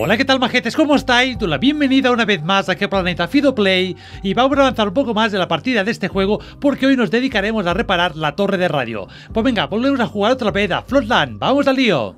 Hola, ¿qué tal majetes? ¿Cómo estáis? Doy la bienvenida una vez más a que Planeta Fido Play y vamos a avanzar un poco más de la partida de este juego porque hoy nos dedicaremos a reparar la torre de radio. Pues venga, volvemos a jugar otra vez a Floodland. ¡Vamos al lío!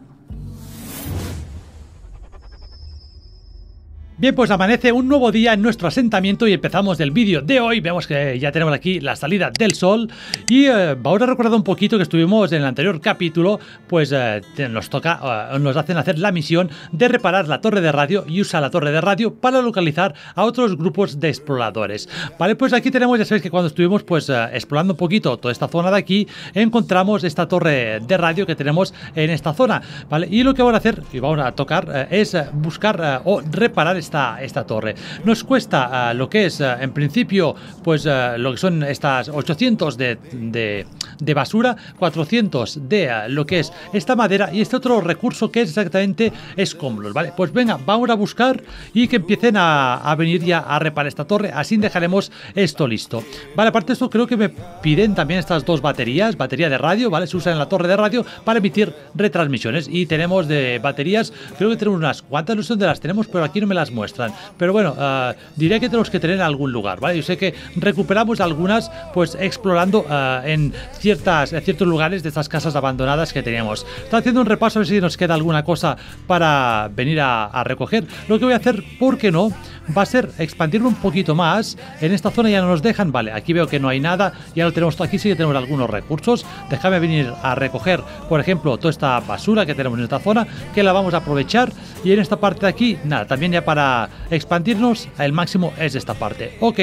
Bien, pues amanece un nuevo día en nuestro asentamiento y empezamos el vídeo de hoy. Vemos que ya tenemos aquí la salida del sol y vamos eh, a recordar un poquito que estuvimos en el anterior capítulo, pues eh, nos toca, eh, nos hacen hacer la misión de reparar la torre de radio y usar la torre de radio para localizar a otros grupos de exploradores. Vale, pues aquí tenemos, ya sabéis que cuando estuvimos pues explorando un poquito toda esta zona de aquí, encontramos esta torre de radio que tenemos en esta zona, ¿vale? Y lo que vamos a hacer y vamos a tocar es buscar o reparar esta esta, torre. Nos cuesta eh, lo que es, eh, en principio, pues eh, lo que son estas 800 de, de, basura, 400 de lo que es esta madera y este otro recurso que es exactamente escombros, ¿vale? Pues venga, vamos a buscar y que empiecen a, a venir ya a reparar esta torre, así dejaremos esto listo. Vale, aparte de esto creo que me piden también estas dos baterías, batería de radio, ¿vale? Se usa en la torre de radio para emitir retransmisiones y tenemos de baterías, creo que tenemos unas cuantas, no sé dónde las tenemos, pero aquí no me las muestro muestran. Pero bueno, diría eh, diré que tenemos que tener algún lugar, ¿vale? Yo sé que recuperamos algunas, pues explorando eh, en, ciertas, en ciertos lugares de estas casas abandonadas que teníamos. Está haciendo un repaso a ver si nos queda alguna cosa para venir a, recoger. Lo que voy a hacer, ¿por qué no? Va a ser expandirlo un poquito más. En esta zona ya no nos dejan, vale, aquí veo que no hay nada, ya lo tenemos aquí, sí que tenemos algunos recursos. Déjame venir a recoger, por ejemplo, toda esta basura que tenemos en esta zona, que la vamos a aprovechar. Y en esta parte de aquí, nada, también ya para expandirnos al máximo es esta parte. Ok,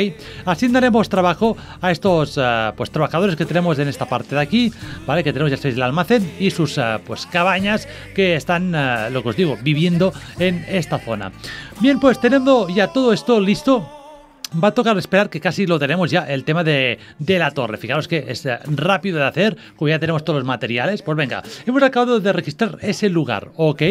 así daremos trabajo a estos eh, pues trabajadores que tenemos en esta parte de aquí, ¿vale? Que tenemos ya seis el almacén y sus eh, pues cabañas que están, eh, lo que os digo, viviendo en esta zona. Bien, pues teniendo ya todo esto listo, va a tocar esperar que casi lo tenemos ya, el tema de, la torre. Fijaros que es rápido de hacer, como ya tenemos todos los materiales. Pues venga, hemos acabado de registrar ese lugar, ¿ok?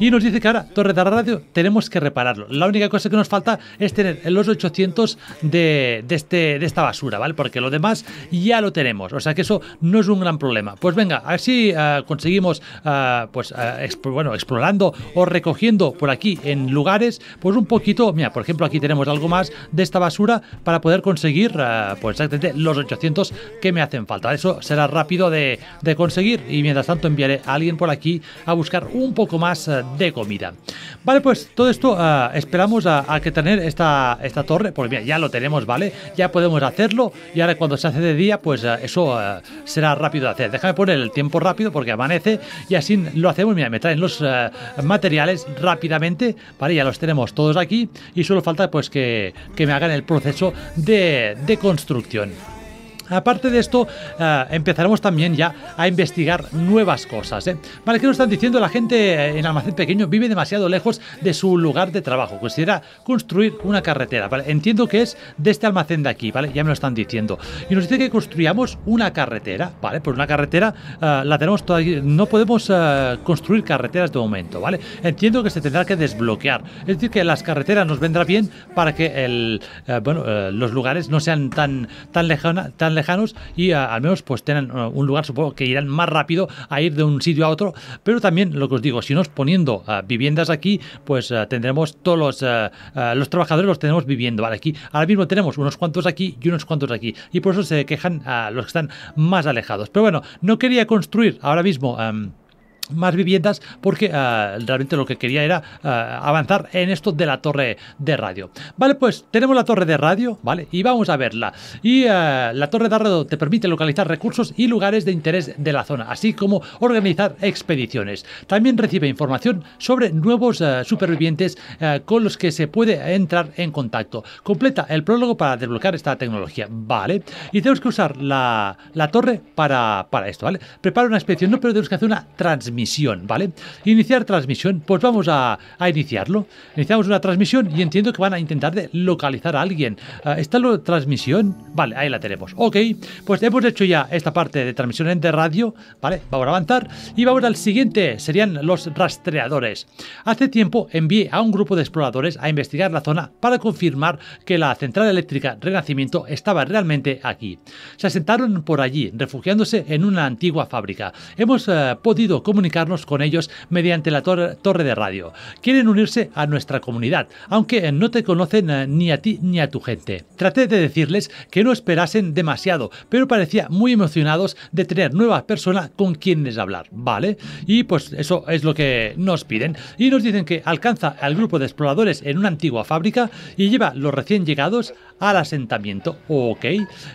Y nos dice que ahora, torre de radio, tenemos que repararlo. La única cosa que nos falta es tener los 800 de, este, de esta basura, ¿vale? Porque lo demás ya lo tenemos, o sea que eso no es un gran problema. Pues venga, así eh, conseguimos, eh, pues, eh, bueno, explorando o recogiendo por aquí en lugares, pues un poquito, mira, por ejemplo, aquí tenemos algo más de este basura para poder conseguir eh, pues exactamente los 800 que me hacen falta. Eso será rápido de, de conseguir y mientras tanto enviaré a alguien por aquí a buscar un poco más eh, de comida. Vale, pues todo esto ah, esperamos a, que tener esta, esta torre, pues mira, ya lo tenemos, ¿vale? Ya podemos hacerlo y ahora cuando se hace de día, pues ah, eso ah, será rápido de hacer. Déjame poner el tiempo rápido porque amanece y así lo hacemos. Mira, me traen los materiales rápidamente, ¿vale? Ya los tenemos todos aquí y solo falta pues que, que me hagan el proceso de, de construcción. Aparte de esto, ah, empezaremos también ya a investigar nuevas cosas. ¿eh? Vale, ¿qué nos están diciendo? La gente eh, en Almacén Pequeño vive demasiado lejos de su lugar de trabajo. Considera construir una carretera, Entiendo que es de este almacén de aquí, ¿vale? Ya me lo están diciendo. Y nos dice que construyamos una carretera, ¿vale? Pues una carretera ah, la tenemos todavía, no podemos ah, construir carreteras de momento, ¿vale? Entiendo que se tendrá que desbloquear. Es decir, que las carreteras nos vendrá bien para que el, eh, bueno, eh, los lugares no sean tan, tan, tan lejanos y al menos pues tengan uh, un lugar, supongo que irán más rápido a ir de un sitio a otro, pero también lo que os digo, si nos poniendo uh, viviendas aquí, pues uh, tendremos todos los, los trabajadores los tenemos viviendo, Aquí, ahora mismo tenemos unos cuantos aquí y unos cuantos aquí, y por eso se quejan a los que están más alejados. Pero bueno, no quería construir ahora mismo... Um, más viviendas porque ah, realmente lo que quería era ah, avanzar en esto de la torre de radio. Vale, pues tenemos la torre de radio, ¿vale? Y vamos a verla. Y ah, la torre de radio te permite localizar recursos y lugares de interés de la zona, así como organizar expediciones. También recibe información sobre nuevos supervivientes con los que se puede entrar en contacto. Completa el prólogo para desbloquear esta tecnología, ¿vale? Y tenemos que usar la, la torre para, para esto, ¿vale? Prepara una expedición, no, pero tenemos que hacer una transmisión misión, ¿vale? Iniciar transmisión, pues vamos a, iniciarlo. Iniciamos una transmisión y entiendo que van a intentar de localizar a alguien. Ah, ¿Está la transmisión? Vale, ahí la tenemos. Ok, pues hemos hecho ya esta parte de transmisión de radio, ¿vale? Vamos a avanzar y vamos al siguiente, serían los rastreadores. Hace tiempo envié a un grupo de exploradores a investigar la zona para confirmar que la central eléctrica Renacimiento estaba realmente aquí. Se asentaron por allí, refugiándose en una antigua fábrica. Hemos eh, podido comunicar comunicarnos con ellos mediante la torre de radio. Quieren unirse a nuestra comunidad, aunque no te conocen eh, ni a ti ni a tu gente. Traté de decirles que no esperasen demasiado, pero parecía muy emocionados de tener nueva persona con quienes hablar, ¿vale? Y pues eso es lo que nos piden. Y nos dicen que alcanza al grupo de exploradores en una antigua fábrica y lleva los recién llegados al asentamiento. Ok.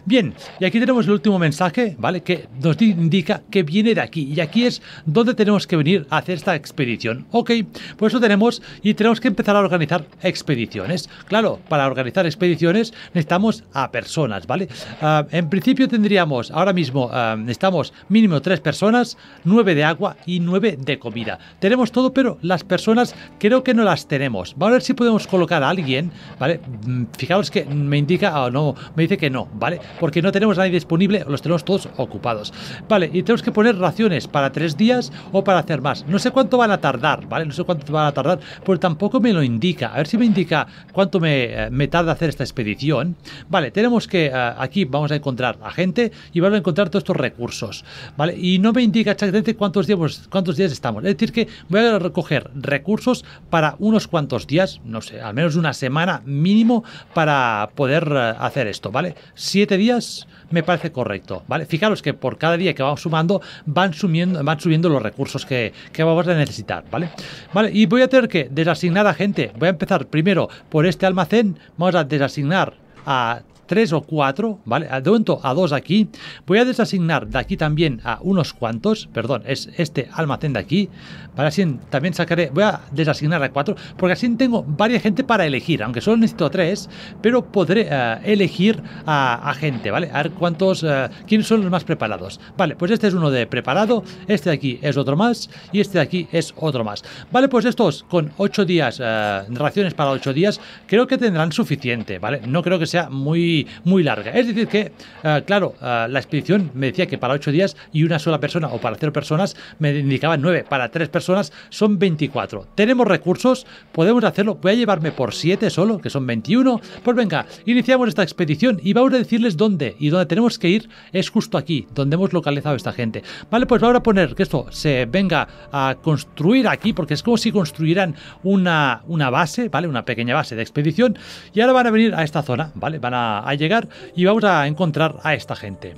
Bien, y aquí tenemos el último mensaje, ¿vale? Que nos indica que viene de aquí. Y aquí es donde tenemos que venir a hacer esta expedición. Ok, pues lo tenemos y tenemos que empezar a organizar expediciones. Claro, para organizar expediciones necesitamos a personas, ¿vale? Ah, en principio tendríamos, ahora mismo ah, necesitamos mínimo tres personas, nueve de agua y nueve de comida. Tenemos todo, pero las personas creo que no las tenemos. Vamos a ver si podemos colocar a alguien, ¿vale? Mm, ...fijaos que me indica, o ah, no, me dice que no, ¿vale? Porque no tenemos a nadie disponible, los tenemos todos ocupados. Vale, y tenemos que poner raciones para tres días o para hacer más. No sé cuánto van a tardar, ¿vale? No sé cuánto van a tardar, pero tampoco me lo indica. A ver si me indica cuánto me, eh, tarda hacer esta expedición. Vale, tenemos que eh, aquí vamos a encontrar a gente y vamos a encontrar todos estos recursos, ¿vale? Y no me indica exactamente cuántos días, cuántos días estamos. Es decir, que voy a recoger recursos para unos cuantos días, no sé, al menos una semana mínimo para poder eh, hacer esto, ¿vale? Siete días me parece correcto. ¿vale? Fijaros que por cada día que vamos sumando, van, sumiendo, van subiendo los recursos que, que vamos a necesitar. ¿vale? ¿vale? Y voy a tener que desasignar a gente. Voy a empezar primero por este almacén. Vamos a desasignar a tres o cuatro, ¿vale? Ah, de momento a dos aquí. Voy a desasignar de aquí también a unos cuantos, perdón, es este almacén de aquí. Para así también sacaré, voy a desasignar a cuatro, porque así tengo varias gente para elegir, aunque solo necesito tres, pero podré eh, elegir a, gente, ¿vale? A ver cuántos, eh, quiénes son los más preparados. Vale, pues este es uno de preparado, este de aquí es otro más y este de aquí es otro más. Vale, pues estos con ocho días, eh, raciones para ocho días, creo que tendrán suficiente, ¿vale? No creo que sea muy muy, larga. Es decir, que, ah, claro, ah, la expedición me decía que para 8 días y una sola persona o para 0 personas me indicaban 9, para 3 personas son 24. Tenemos recursos, podemos hacerlo. Voy a llevarme por 7 solo, que son 21. Pues venga, iniciamos esta expedición y vamos a decirles dónde. Y dónde tenemos que ir es justo aquí, donde hemos localizado a esta gente. Vale, pues vamos a poner que esto se venga a construir aquí, porque es como si construyeran una, una base, ¿vale? Una pequeña base de expedición. Y ahora van a venir a esta zona, ¿vale? Van a, a llegar y vamos a encontrar a esta gente.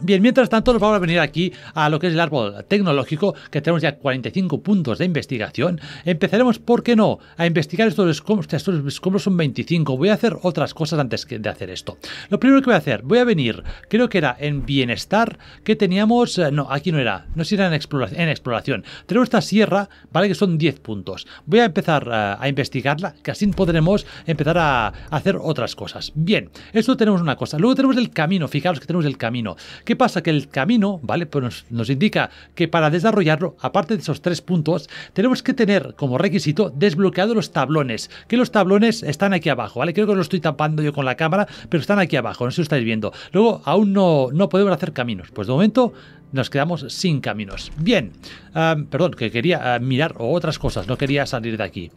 Bien, mientras tanto nos vamos a venir aquí a lo que es el árbol tecnológico, que tenemos ya 45 puntos de investigación. Empezaremos, ¿por qué no?, a investigar estos escombros, estos escombros son 25. Voy a hacer otras cosas antes de hacer esto. Lo primero que voy a hacer, voy a venir, creo que era en bienestar, que teníamos, eh, no, aquí no era, no sé si era en exploración, Tenemos esta sierra, ¿vale?, que son 10 puntos. Voy a empezar eh, a, investigarla, que así podremos empezar a, hacer otras cosas. Bien, esto tenemos una cosa. Luego tenemos el camino, fijaros que tenemos el camino ¿Qué pasa? Que el camino, ¿vale? Pues nos, indica que para desarrollarlo, aparte de esos tres puntos, tenemos que tener como requisito desbloqueados los tablones, que los tablones están aquí abajo, ¿vale? Creo que lo estoy tapando yo con la cámara, pero están aquí abajo, no sé si lo estáis viendo. Luego, aún no, no podemos hacer caminos, pues de momento nos quedamos sin caminos. Bien, ah, perdón, que quería ah, mirar otras cosas, no quería salir de aquí.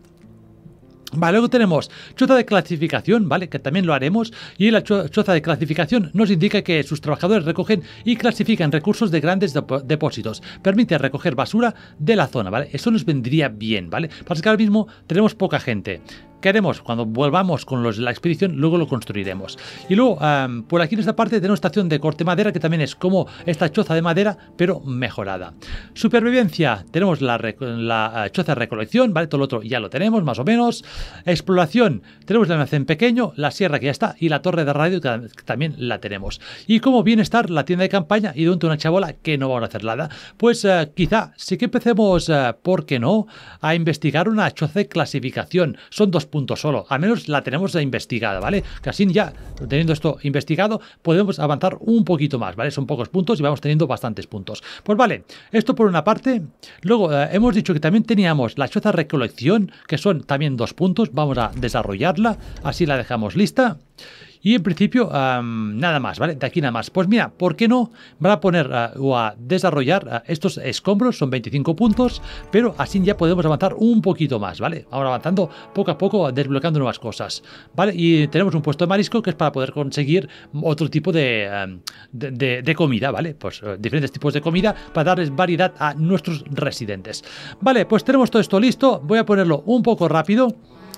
Vale, luego tenemos choza de clasificación, ¿vale? Que también lo haremos. Y la choza de clasificación nos indica que sus trabajadores recogen y clasifican recursos de grandes depósitos. Permite recoger basura de la zona, ¿vale? Eso nos vendría bien, ¿vale? para que ahora mismo tenemos poca gente queremos haremos cuando volvamos con los la expedición, luego lo construiremos. Y luego, por aquí en esta parte tenemos estación de corte madera, que también es como esta choza de madera, pero mejorada. Supervivencia, tenemos la, eh, choza de recolección, ¿vale? Todo lo otro ya lo tenemos, más o menos. Exploración, tenemos el almacén pequeño, la sierra que ya está, y la torre de radio que también la tenemos. Y como bienestar, la tienda de campaña y donde una chabola que no van a hacer nada. Pues eh, quizá sí que empecemos, eh, ¿por qué no?, a investigar una choza de clasificación. Son dos puntos solo. Al menos la tenemos investigada, ¿vale? que así ya teniendo esto investigado, podemos avanzar un poquito más, ¿vale? Son pocos puntos y vamos teniendo bastantes puntos. Pues vale, esto por una parte. Luego eh, hemos dicho que también teníamos la choza recolección, que son también dos puntos. Vamos a desarrollarla, así la dejamos lista. Y en principio, nada más, ¿vale? De aquí nada más. Pues mira, ¿por qué no Va a poner ah, o a desarrollar ah, estos escombros? Son 25 puntos, pero así ya podemos avanzar un poquito más, ¿vale? Ahora avanzando poco a poco, desbloqueando nuevas cosas, ¿vale? Y tenemos un puesto de marisco que es para poder conseguir otro tipo de, de, comida, ¿vale? Pues eh, diferentes tipos de comida para darles variedad a nuestros residentes. Vale, pues tenemos todo esto listo. Voy a ponerlo un poco rápido.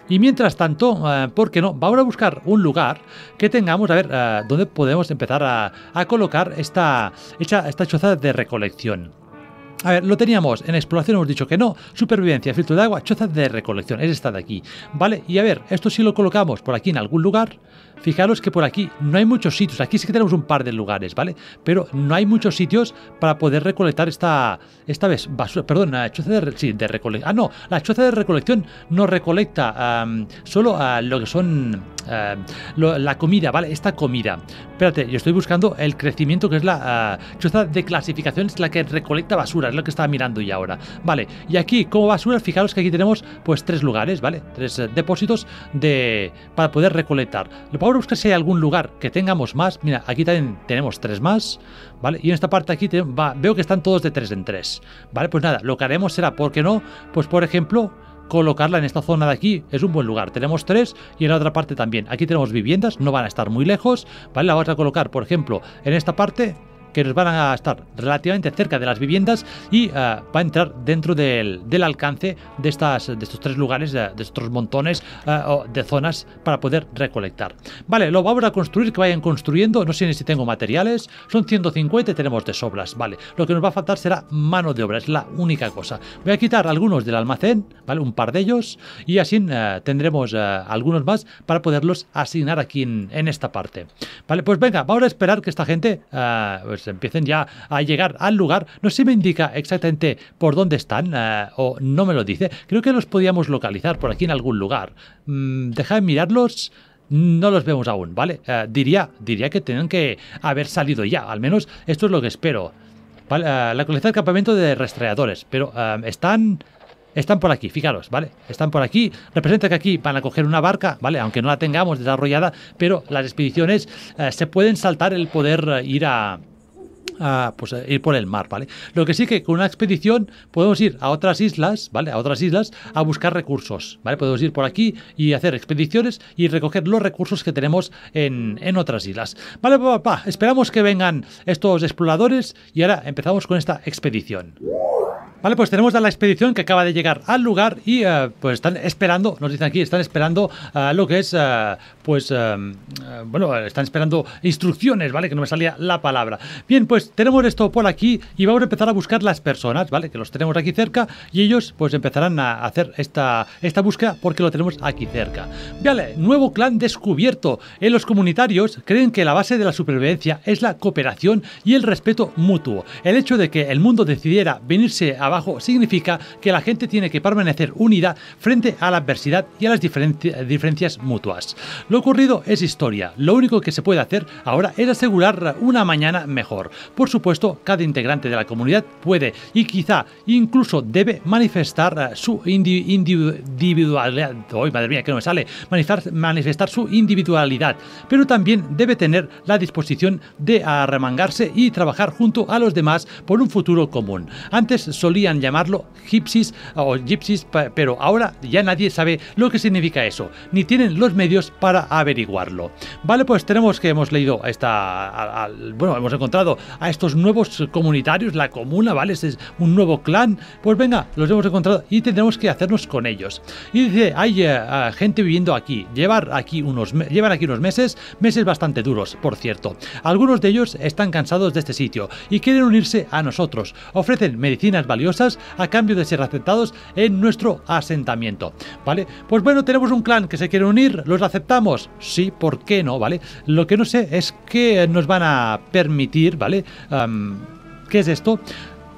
Y mientras tanto, eh, ¿por qué no? Vamos a buscar un lugar que tengamos, a ver, ¿dónde eh, donde podemos empezar a, colocar esta, esta choza de recolección. A ver, lo teníamos en exploración, hemos dicho que no. Supervivencia, filtro de agua, choza de recolección. Es esta de aquí. ¿Vale? Y a ver, esto si lo colocamos por aquí en algún lugar. Fijaros que por aquí no hay muchos sitios, aquí sí que tenemos un par de lugares, ¿vale? Pero no hay muchos sitios para poder recolectar esta, esta vez basura, perdón, la choza de, sí, de recolección, ah no, la choza de recolección no recolecta solo ah, lo que son la comida, ¿vale? Esta comida. Espérate, yo estoy buscando el crecimiento que es la ah, choza de clasificación, es la que recolecta basura, es lo que estaba mirando ya ahora, ¿vale? Y aquí como basura, fijaros que aquí tenemos pues tres lugares, ¿vale? Tres eh, depósitos de, para poder recolectar. Lo si hay algún lugar que tengamos más. Mira, aquí también tenemos tres más, ¿vale? Y en esta parte aquí va, veo que están todos de tres en tres, ¿vale? Pues nada, lo que haremos será, ¿por qué no? Pues por ejemplo, colocarla en esta zona de aquí es un buen lugar. Tenemos tres y en la otra parte también. Aquí tenemos viviendas, no van a estar muy lejos, ¿vale? La vas a colocar, por ejemplo, en esta parte que nos van a estar relativamente cerca de las viviendas y eh, va a entrar dentro del, alcance de, estas, de estos tres lugares, de, estos montones eh, de zonas para poder recolectar. Vale, lo vamos a construir, que vayan construyendo, no sé ni si tengo materiales, son 150 y tenemos de sobras, vale. Lo que nos va a faltar será mano de obra, es la única cosa. Voy a quitar algunos del almacén, vale, un par de ellos y así eh, tendremos algunos más para poderlos asignar aquí en, esta parte. Vale, pues venga, vamos a esperar que esta gente pues, empiecen ya a llegar al lugar. No se me indica exactamente por dónde están eh, o no me lo dice. Creo que los podíamos localizar por aquí en algún lugar. Mm, deja de mirarlos no los vemos aún, ¿vale? Eh, diría, diría que tienen que haber salido ya, al menos esto es lo que espero. Eh, la colección de campamento de rastreadores, pero están... Están por aquí, fijaros, ¿vale? Están por aquí. Representa que aquí van a coger una barca, ¿vale? Aunque no la tengamos desarrollada, pero las expediciones se pueden saltar el poder ir a, a pues, ir por el mar, ¿vale? Lo que sí que con una expedición podemos ir a otras islas, ¿vale? A otras islas a buscar recursos, ¿vale? Podemos ir por aquí y hacer expediciones y recoger los recursos que tenemos en, en otras islas. Vale, papá, esperamos que vengan estos exploradores y ahora empezamos con esta expedición. Vale, pues tenemos a la expedición que acaba de llegar al lugar y eh, pues están esperando, nos dicen aquí, están esperando eh, lo que es, eh, pues, bueno, están esperando instrucciones, ¿vale? Que no me salía la palabra. Bien, pues tenemos esto por aquí y vamos a empezar a buscar las personas, ¿vale? Que los tenemos aquí cerca y ellos pues empezarán a hacer esta, esta búsqueda porque lo tenemos aquí cerca. Vale, nuevo clan descubierto. En los comunitarios creen que la base de la supervivencia es la cooperación y el respeto mutuo. El hecho de que el mundo decidiera venirse a significa que la gente tiene que permanecer unida frente a la adversidad y a las diferencias mutuas. Lo ocurrido es historia. Lo único que se puede hacer ahora es asegurar una mañana mejor. Por supuesto, cada integrante de la comunidad puede y quizá incluso debe manifestar eh, su individualidad. madre no me sale! Manifestar, manifestar su individualidad, pero también debe tener la disposición de arremangarse y trabajar junto a los demás por un futuro común. Antes solía llamarlo gipsis o gypsies, pero ahora ya nadie sabe lo que significa eso, ni tienen los medios para averiguarlo. Vale, pues tenemos que hemos leído esta, bueno, hemos encontrado a estos nuevos comunitarios, la comuna, ¿vale? Este es un nuevo clan. Pues venga, los hemos encontrado y tendremos que hacernos con ellos. Y dice, hay eh, gente viviendo aquí, llevar aquí unos, llevan aquí unos meses, meses bastante duros, por cierto. Algunos de ellos están cansados de este sitio y quieren unirse a nosotros. Ofrecen medicinas valiosas a cambio de ser aceptados en nuestro asentamiento. ¿Vale? Pues bueno, tenemos un clan que se quiere unir, los aceptamos. Sí, ¿por qué no? ¿Vale? Lo que no sé es que nos van a permitir, ¿vale? ¿Qué es esto?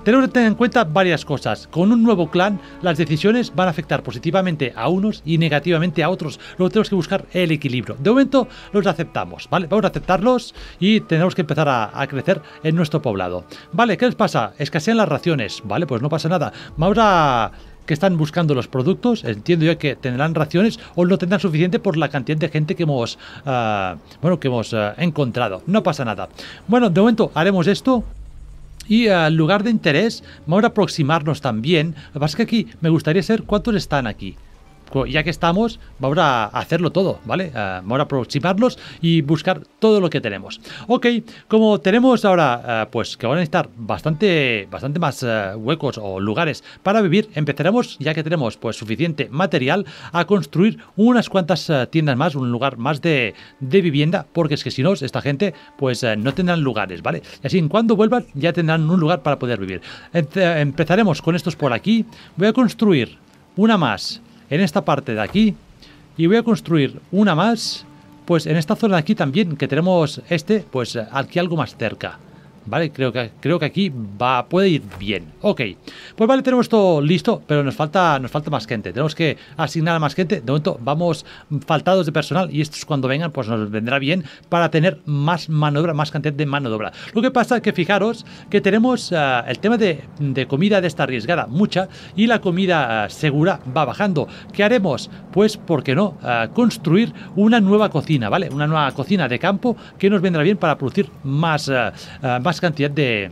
Tenemos que tener en cuenta varias cosas. Con un nuevo clan, las decisiones van a afectar positivamente a unos y negativamente a otros. Luego tenemos que buscar el equilibrio. De momento los aceptamos, ¿vale? Vamos a aceptarlos y tenemos que empezar a, crecer en nuestro poblado. Vale, ¿qué les pasa? Escasean las raciones. Vale, pues no pasa nada. Vamos a que están buscando los productos, entiendo yo que tendrán raciones o no tendrán suficiente por la cantidad de gente que hemos, ah, bueno, que hemos ah, encontrado. No pasa nada. Bueno, de momento haremos esto. Y al lugar de interés, vamos a aproximarnos también. A que que aquí me gustaría saber cuántos están aquí ya que estamos, vamos a hacerlo todo, ¿vale? Eh, vamos a aproximarlos y buscar todo lo que tenemos. Ok, como tenemos ahora, eh, pues que van a necesitar bastante, bastante más eh, huecos o lugares para vivir, empezaremos, ya que tenemos pues suficiente material, a construir unas cuantas tiendas más, un lugar más de, de, vivienda, porque es que si no, esta gente pues no tendrán lugares, ¿vale? Y así en cuando vuelvan ya tendrán un lugar para poder vivir. Empezaremos con estos por aquí. Voy a construir una más en esta parte de aquí y voy a construir una más pues en esta zona de aquí también que tenemos este pues eh, aquí algo más cerca ¿vale? Creo que, creo que aquí va, puede ir bien. Ok, pues vale, tenemos todo listo, pero nos falta, nos falta más gente. Tenemos que asignar a más gente. De momento vamos faltados de personal y estos cuando vengan pues nos vendrá bien para tener más mano de obra, más cantidad de mano de obra. Lo que pasa es que fijaros que tenemos eh, el tema de, comida de esta arriesgada, mucha, y la comida eh, segura va bajando. ¿Qué haremos? Pues, ¿por qué no? Eh, construir una nueva cocina, ¿vale? Una nueva cocina de campo que nos vendrá bien para producir más cantidad de,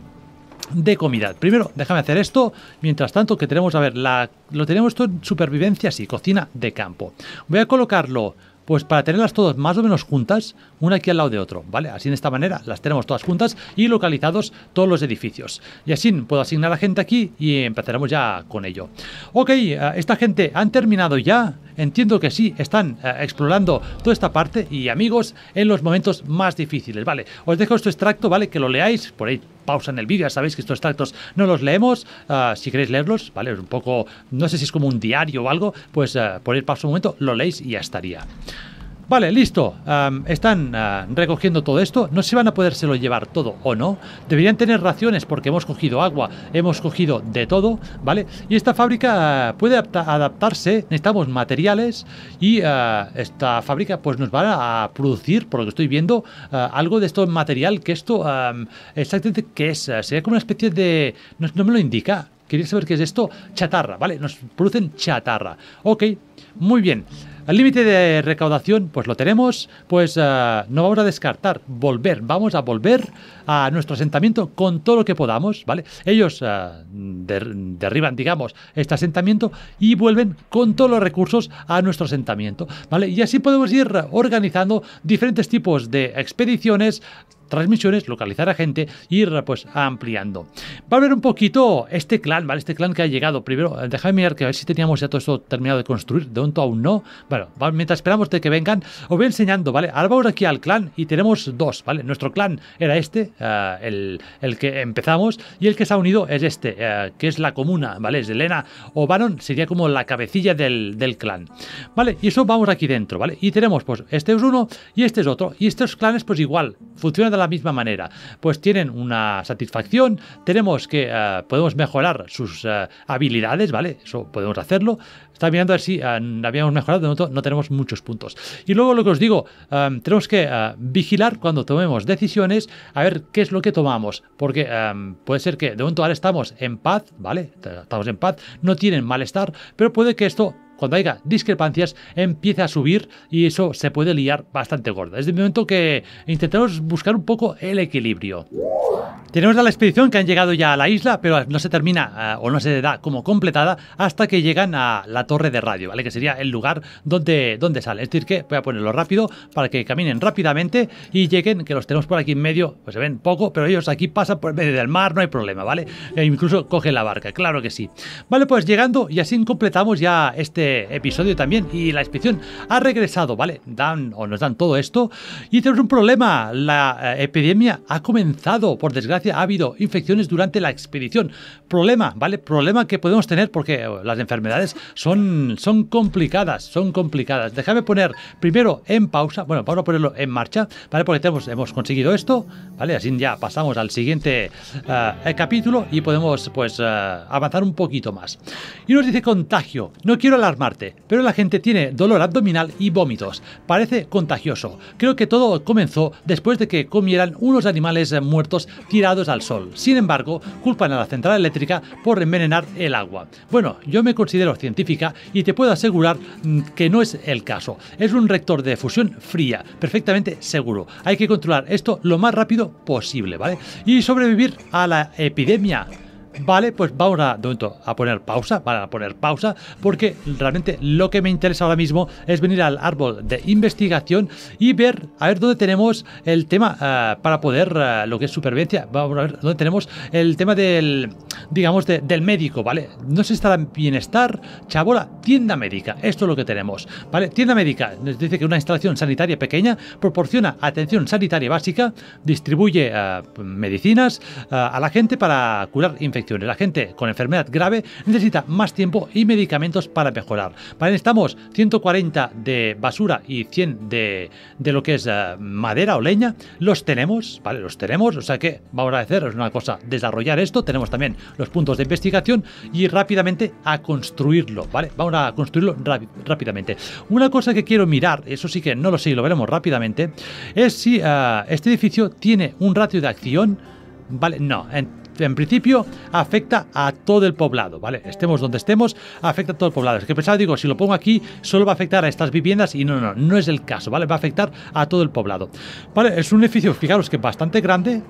de comida. Primero, déjame hacer esto. Mientras tanto, que tenemos, a ver, la, lo tenemos todo en supervivencia, sí, cocina de campo. Voy a colocarlo, pues para tenerlas todas más o menos juntas, una aquí al lado de otro, ¿vale? Así de esta manera las tenemos todas juntas y localizados todos los edificios. Y así puedo asignar a la gente aquí y empezaremos ya con ello. Ok, eh, esta gente han terminado ya entiendo que sí, están eh, explorando toda esta parte y amigos en los momentos más difíciles, ¿vale? Os dejo este extracto, ¿vale? Que lo leáis por ahí. Pausa en el vídeo, ya sabéis que estos extractos no los leemos. Ah, si queréis leerlos, ¿vale? Un poco, no sé si es como un diario o algo, pues eh, por el paso un momento lo leéis y ya estaría. Vale, listo. están ah, recogiendo todo esto. No se van a podérselo llevar todo o no. Deberían tener raciones porque hemos cogido agua, hemos cogido de todo, ¿vale? Y esta fábrica ah, puede adaptarse. Necesitamos materiales y ah, esta fábrica pues nos va a producir, por lo que estoy viendo, algo de esto material que esto exactamente qué es. Sería como una especie de... no, me lo indica. Quería saber qué es esto. Chatarra, ¿vale? Nos producen chatarra. Ok, muy bien. El límite de recaudación, pues lo tenemos, pues eh, no vamos a descartar, volver, vamos a volver a nuestro asentamiento con todo lo que podamos, ¿vale? Ellos eh, derriban, digamos, este asentamiento y vuelven con todos los recursos a nuestro asentamiento, ¿vale? Y así podemos ir organizando diferentes tipos de expediciones, transmisiones, localizar a gente y ir pues ampliando. Va a ver un poquito este clan, ¿vale? Este clan que ha llegado. Primero, eh, déjame mirar que a ver si teníamos ya todo eso terminado de construir. De pronto aún no. Bueno, mientras esperamos de que vengan, os voy enseñando, ¿vale? Ahora vamos aquí al clan y tenemos dos, ¿vale? Nuestro clan era este, eh, el, que empezamos, y el que se ha unido es este, eh, que es la comuna, ¿vale? Es Elena O Baron, sería como la cabecilla del, del clan. ¿Vale? Y eso vamos aquí dentro, ¿vale? Y tenemos, pues, este es uno y este es otro. Y estos clanes, pues igual, funcionan de la misma manera. Pues tienen una satisfacción, tenemos que, eh, podemos mejorar sus eh, habilidades, ¿vale? Eso podemos hacerlo. Está mirando a si eh, habíamos mejorado, de no tenemos muchos puntos. Y luego lo que os digo, tenemos que vigilar cuando tomemos decisiones, a ver qué es lo que tomamos, porque puede ser que de momento ahora estamos en paz, ¿vale? Estamos en paz, no tienen malestar, pero puede que esto cuando haya discrepancias, empieza a subir y eso se puede liar bastante gorda. Es de momento que intentamos buscar un poco el equilibrio. Tenemos a la expedición que han llegado ya a la isla, pero no se termina eh, o no se da como completada hasta que llegan a la torre de radio, ¿vale? Que sería el lugar donde, donde sale. Es decir, que voy a ponerlo rápido para que caminen rápidamente y lleguen, que los tenemos por aquí en medio, pues se ven poco, pero ellos aquí pasan por medio del mar, no hay problema, ¿vale? E incluso cogen la barca, claro que sí. Vale, pues llegando y así completamos ya este episodio también y la expedición ha regresado, ¿vale? Dan o nos dan todo esto y tenemos un problema, la eh, epidemia ha comenzado, por desgracia desgracia ha habido infecciones durante la expedición. Problema, ¿vale? Problema que podemos tener porque eh, las enfermedades son, son complicadas, son complicadas. Déjame poner primero en pausa, bueno, vamos a ponerlo en marcha, ¿vale? Porque hemos conseguido esto, ¿vale? Así ya pasamos al siguiente eh, capítulo y podemos pues eh, avanzar un poquito más. Y nos dice contagio, no quiero alarmarte, pero la gente tiene dolor abdominal y vómitos. Parece contagioso. Creo que todo comenzó después de que comieran unos animales muertos tirados al sol. Sin embargo, culpan a la central eléctrica por envenenar el agua. Bueno, yo me considero científica y te puedo asegurar mm, que no es el caso. Es un reactor de fusión fría, perfectamente seguro. Hay que controlar esto lo más rápido posible, ¿vale? Y sobrevivir a la epidemia Vale, pues vamos a, a poner pausa, Vale, a poner pausa, porque realmente lo que me interesa ahora mismo es venir al árbol de investigación y ver, a ver dónde tenemos el tema eh, para poder, eh, lo que es supervivencia, vamos a ver dónde tenemos el tema del, digamos, del médico, ¿vale? No se está en bienestar, chabola, tienda médica, esto es lo que tenemos, ¿vale? Tienda médica, nos dice que una instalación sanitaria pequeña proporciona atención sanitaria básica, distribuye eh, medicinas a la gente para curar infecciones la gente con enfermedad grave necesita más tiempo y medicamentos para mejorar. Vale, estamos 140 de basura y 100 de, lo que es eh, madera o leña. Los tenemos, ¿vale? Los tenemos, o sea que vamos a hacer una cosa, desarrollar esto. Tenemos también los puntos de investigación y rápidamente a construirlo, ¿vale? Vamos a construirlo rápidamente. Una cosa que quiero mirar, eso sí que no lo sé y lo veremos rápidamente, es si eh, este edificio tiene un ratio de acción, ¿vale? No, en en principio afecta a todo el poblado, ¿vale? Estemos donde estemos, afecta a todo el poblado. Es que pensaba, digo, si lo pongo aquí, solo va a afectar a estas viviendas y no, no, no es el caso, ¿vale? Va a afectar a todo el poblado. Vale, es un edificio, fijaros que es bastante grande,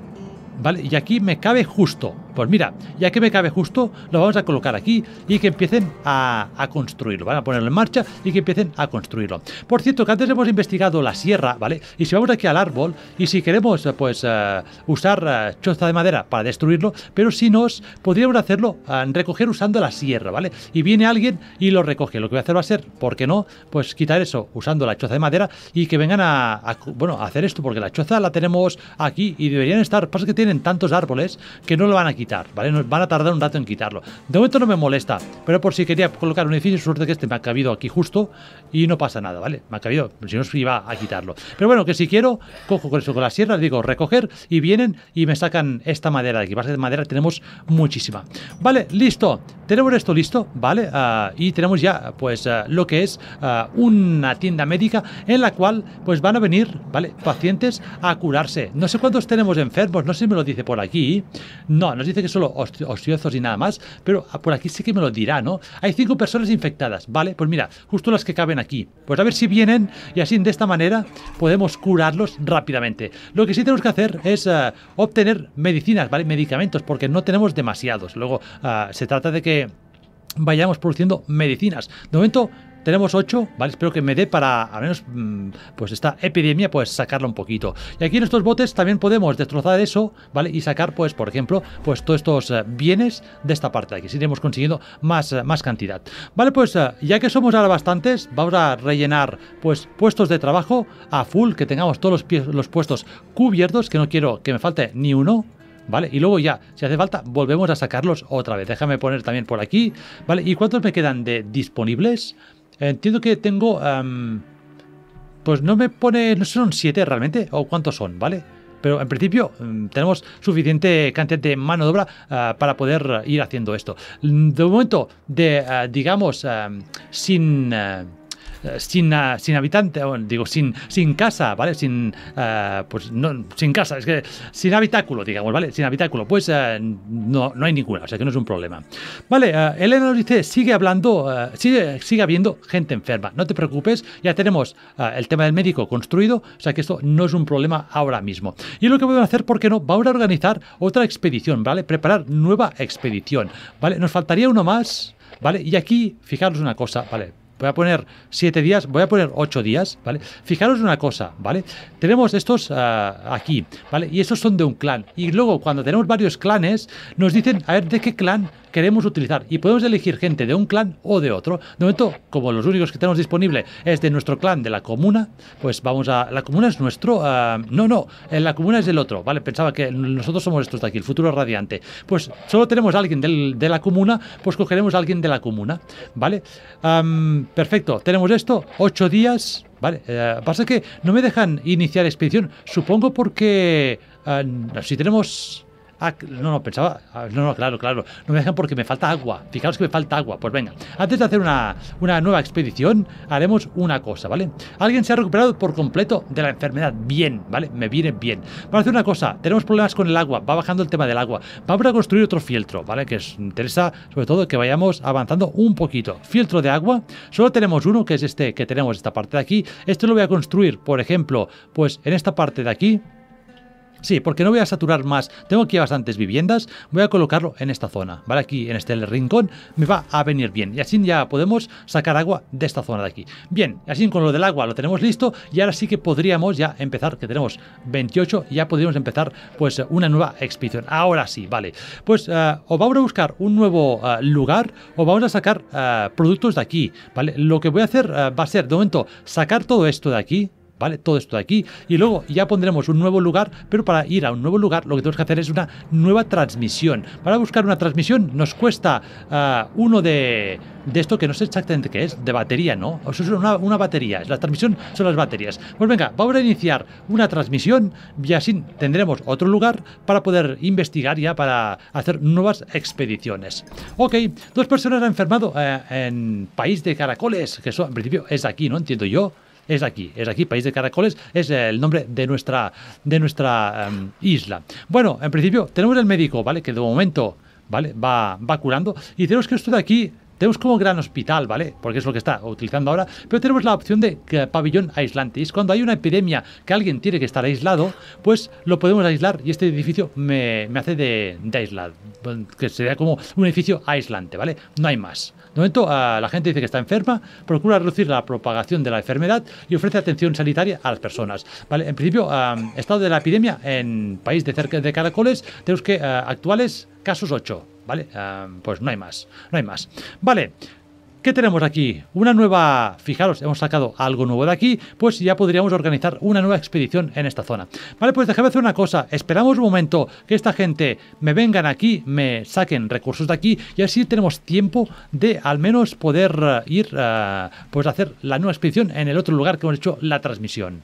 ¿vale? Y aquí me cabe justo, pues mira, ya que me cabe justo, lo vamos a colocar aquí y que empiecen a, construirlo. Van a ponerlo en marcha y que empiecen a construirlo. Por cierto, que antes hemos investigado la sierra, ¿vale? Y si vamos aquí al árbol y si queremos, eh, pues, eh, usar eh, choza de madera para destruirlo, pero si nos, podríamos hacerlo, recoger usando la sierra, ¿vale? Y viene alguien y lo recoge. Lo que voy a hacer va a ser, ¿por qué no? Pues quitar eso usando la choza de madera y que vengan a, bueno, a hacer esto, porque la choza la tenemos aquí y deberían estar. Pasa que tienen tantos árboles que no lo van a quitar. ¿vale? Nos van a tardar un rato en quitarlo. De momento no me molesta, pero por si quería colocar un edificio, suerte que este me ha cabido aquí justo y no pasa nada, ¿vale? Me ha cabido, si no iba a quitarlo. Pero bueno, que si quiero, cojo con eso con la sierra, digo recoger y vienen y me sacan esta madera de aquí. Base de madera tenemos muchísima. Vale, listo. Tenemos esto listo, ¿vale? Ah, y tenemos ya, pues, ah, lo que es ah, una tienda médica en la cual, pues, van a venir, ¿vale? Pacientes a curarse. No sé cuántos tenemos enfermos, no sé me lo dice por aquí. No, nos dice que solo ociosos y nada más, pero ah, por aquí sí que me lo dirá, ¿no? Hay cinco personas infectadas, ¿vale? Pues mira, justo las que caben aquí. Pues a ver si vienen y así de esta manera podemos curarlos rápidamente. Lo que sí tenemos que hacer es ah, obtener medicinas, ¿vale? Medicamentos, porque no tenemos demasiados. Luego ah, se trata de que vayamos produciendo medicinas. De momento tenemos ocho, ¿vale? Espero que me dé para, al menos, mm, pues esta epidemia, pues sacarlo un poquito. Y aquí en estos botes también podemos destrozar eso, ¿vale? Y sacar, pues, por ejemplo, pues todos estos eh, bienes de esta parte de aquí. Si consiguiendo más, eh, más cantidad. Vale, pues eh, ya que somos ahora bastantes, vamos a rellenar, pues, puestos de trabajo a full, que tengamos todos los, los puestos cubiertos, que no quiero que me falte ni uno, ¿vale? Y luego ya, si hace falta, volvemos a sacarlos otra vez. Déjame poner también por aquí, ¿vale? ¿Y cuántos me quedan de disponibles? Entiendo que tengo... pues no me pone... No son siete realmente, o cuántos son, ¿vale? Pero en principio mm, tenemos suficiente cantidad de mano de obra ah, para poder ir haciendo esto. De momento, de, ah, digamos, sin... Ah, eh, sin, eh, sin habitante, digo, sin, sin casa, ¿vale? Sin, eh, pues no, sin casa, es que sin habitáculo, digamos, ¿vale? Sin habitáculo, pues no, hay ninguna, o sea que no es un problema. Vale, Elena nos dice, sigue hablando, sigue, sigue habiendo gente enferma, no te preocupes, ya tenemos el tema del médico construido, o sea que esto no es un problema ahora mismo. Y lo que a hacer, ¿por qué no? Vamos a organizar otra expedición, ¿vale? Preparar nueva expedición, ¿vale? Nos faltaría uno más, ¿vale? Y aquí, fijaros una cosa, ¿vale? voy a poner 7 días, voy a poner 8 días, ¿vale? Fijaros una cosa, ¿vale? Tenemos estos ah, aquí, ¿vale? Y estos son de un clan. Y luego cuando tenemos varios clanes, nos dicen, a ver, ¿de qué clan queremos utilizar y podemos elegir gente de un clan o de otro. De momento, como los únicos que tenemos disponible es de nuestro clan, de la comuna, pues vamos a... La comuna es nuestro... Ah, no, no, eh, la comuna es del otro, ¿vale? Pensaba que nosotros somos estos de aquí, el futuro radiante. Pues solo tenemos a alguien de la comuna, pues cogeremos a alguien de la comuna, ¿vale? perfecto, tenemos esto, ocho días, ¿vale? Eh, pasa que no me dejan iniciar expedición, supongo porque... Ah, si tenemos Ah, no, no, pensaba. Ah, no, no, claro, claro. No me dejan porque me falta agua. Fijaros que me falta agua. Pues venga, antes de hacer una, una nueva expedición, haremos una cosa, ¿vale? Alguien se ha recuperado por completo de la enfermedad. Bien, ¿vale? Me viene bien. Vamos a hacer una cosa. Tenemos problemas con el agua. Va bajando el tema del agua. Vamos a construir otro fieltro, ¿vale? Que nos interesa, sobre todo, que vayamos avanzando un poquito. Fieltro de agua. Solo tenemos uno, que es este que tenemos esta parte de aquí. Esto lo voy a construir, por ejemplo, pues en esta parte de aquí. Sí, porque no voy a saturar más. Tengo aquí bastantes viviendas. Voy a colocarlo en esta zona, ¿vale? Aquí en este rincón me va a venir bien. Y así ya podemos sacar agua de esta zona de aquí. Bien, así con lo del agua lo tenemos listo. Y ahora sí que podríamos ya empezar, que tenemos 28, ya podríamos empezar pues una nueva expedición. Ahora sí, vale. Pues eh, o vamos a buscar un nuevo eh, lugar o vamos a sacar eh, productos de aquí, ¿vale? Lo que voy a hacer va a ser, de momento, sacar todo esto de aquí, ¿vale? Todo esto de aquí. Y luego ya pondremos un nuevo lugar, pero para ir a un nuevo lugar lo que tenemos que hacer es una nueva transmisión. Para buscar una transmisión nos cuesta ah, uno de, de esto que no sé exactamente qué es, de batería, ¿no? O sea, es una, batería, la transmisión son las baterías. Pues venga, vamos a iniciar una transmisión y así tendremos otro lugar para poder investigar ya, para hacer nuevas expediciones. Ok, dos personas han enfermado eh, en País de Caracoles, que eso en principio es aquí, ¿no? Entiendo yo es aquí, es aquí, País de Caracoles, es el nombre de nuestra, de nuestra em, isla. Bueno, en principio tenemos el médico, ¿vale? Que de momento, ¿vale? Va, va curando y tenemos que esto de aquí tenemos como gran hospital, ¿vale? Porque es lo que está utilizando ahora, pero tenemos la opción de eh, pabellón aislante. Y es cuando hay una epidemia que alguien tiene que estar aislado, pues lo podemos aislar y este edificio me, hace de, de aislado, que sería como un edificio aislante, ¿vale? No hay más. De momento, a la gente dice que está enferma, procura reducir la propagación de la enfermedad y ofrece atención sanitaria a las personas. ¿Vale? En principio, estado de la epidemia en país de cerca de caracoles, tenemos que eh, actuales casos 8. ¿Vale? pues no hay más. No hay más. Vale. ¿Qué tenemos aquí? Una nueva, fijaros, hemos sacado algo nuevo de aquí, pues ya podríamos organizar una nueva expedición en esta zona. Vale, pues déjame hacer una cosa, esperamos un momento que esta gente me vengan aquí, me saquen recursos de aquí y así tenemos tiempo de al menos poder eh, ir, a eh, pues hacer la nueva expedición en el otro lugar que hemos hecho la transmisión.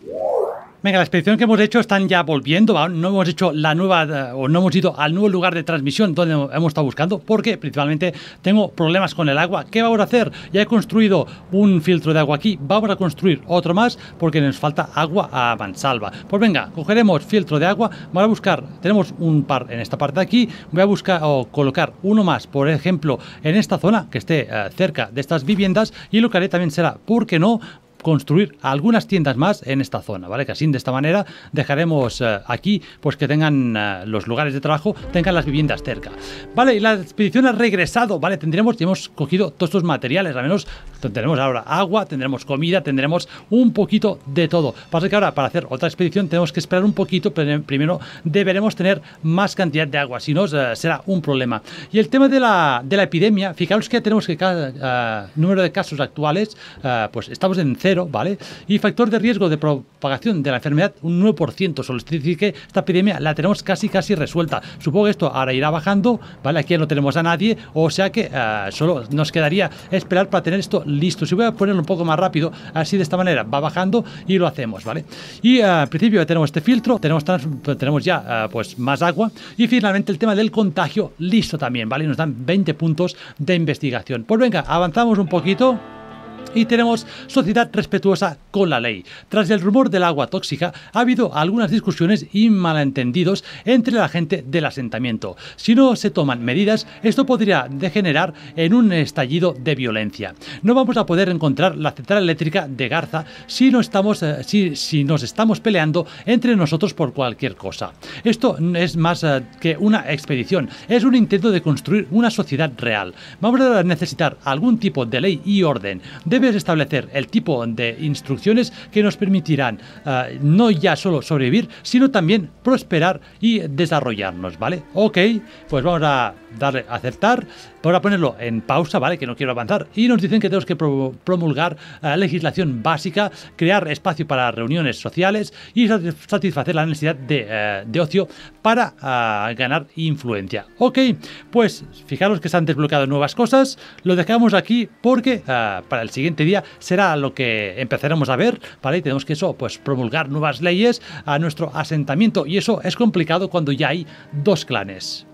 Venga, la expedición que hemos hecho están ya volviendo. No hemos hecho la nueva eh, o no hemos ido al nuevo lugar de transmisión donde hemos estado buscando, porque principalmente tengo problemas con el agua. ¿Qué vamos a hacer? Ya he construido un filtro de agua aquí, vamos a construir otro más porque nos falta agua a mansalva. Pues venga, cogeremos filtro de agua, vamos a buscar. Tenemos un par en esta parte de aquí. Voy a buscar o colocar uno más, por ejemplo, en esta zona que esté eh, cerca de estas viviendas y lo que haré también será, ¿por qué no? construir algunas tiendas más en esta zona, ¿vale? Que así de esta manera dejaremos eh, aquí pues que tengan eh, los lugares de trabajo, tengan las viviendas cerca. Vale, y la expedición ha regresado, ¿vale? Tendremos, hemos cogido todos estos materiales, al menos Tendremos ahora agua, tendremos comida, tendremos un poquito de todo. Pasa que ahora para hacer otra expedición tenemos que esperar un poquito, pero primero deberemos tener más cantidad de agua, si no eh, será un problema. Y el tema de la, epidemia, fijaros que ya tenemos que cada eh, número de casos actuales, eh, pues estamos en cero, ¿vale? Y factor de riesgo de propagación de la enfermedad, un 9%, solo es decir que esta epidemia la tenemos casi, casi resuelta. Supongo que esto ahora irá bajando, ¿vale? Aquí ya no tenemos a nadie, o sea que solo nos quedaría esperar para tener esto listo. Si voy a ponerlo un poco más rápido, así de esta manera, va bajando y lo hacemos, ¿vale? Y eh, al principio ya tenemos este filtro, tenemos, tenemos ya eh, pues más agua y finalmente el tema del contagio listo también, ¿vale? Nos dan 20 puntos de investigación. Pues venga, avanzamos un poquito. Y tenemos sociedad respetuosa con la ley. Tras el rumor del agua tóxica, ha habido algunas discusiones y malentendidos entre la gente del asentamiento. Si no se toman medidas, esto podría degenerar en un estallido de violencia. No vamos a poder encontrar la central eléctrica de Garza si, no estamos, eh, si, nos estamos peleando entre nosotros por cualquier cosa. Esto es más eh, que una expedición, es un intento de construir una sociedad real. Vamos a necesitar algún tipo de ley y orden debes establecer el tipo de instrucciones que nos permitirán eh, no ya solo sobrevivir, sino también prosperar y desarrollarnos, ¿vale? Ok, pues vamos a darle a aceptar, vamos a ponerlo en pausa, ¿vale? Que no quiero avanzar. Y nos dicen que tenemos que promulgar eh, legislación básica, crear espacio para reuniones sociales y satisfacer la necesidad de, eh, de ocio para ganar influencia. Ok, pues fijaros que se han desbloqueado nuevas cosas, lo dejamos aquí porque para el siguiente el siguiente día será lo que empezaremos a ver, ¿vale? Y tenemos que eso, pues promulgar nuevas leyes a nuestro asentamiento y eso es complicado cuando ya hay dos clanes.